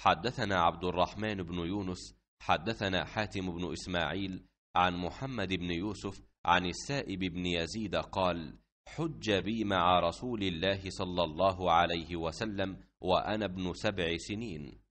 حدثنا عبد الرحمن بن يونس حدثنا حاتم بن إسماعيل عن محمد بن يوسف عن السائب بن يزيد قال حج بي مع رسول الله صلى الله عليه وسلم وأنا ابن سبع سنين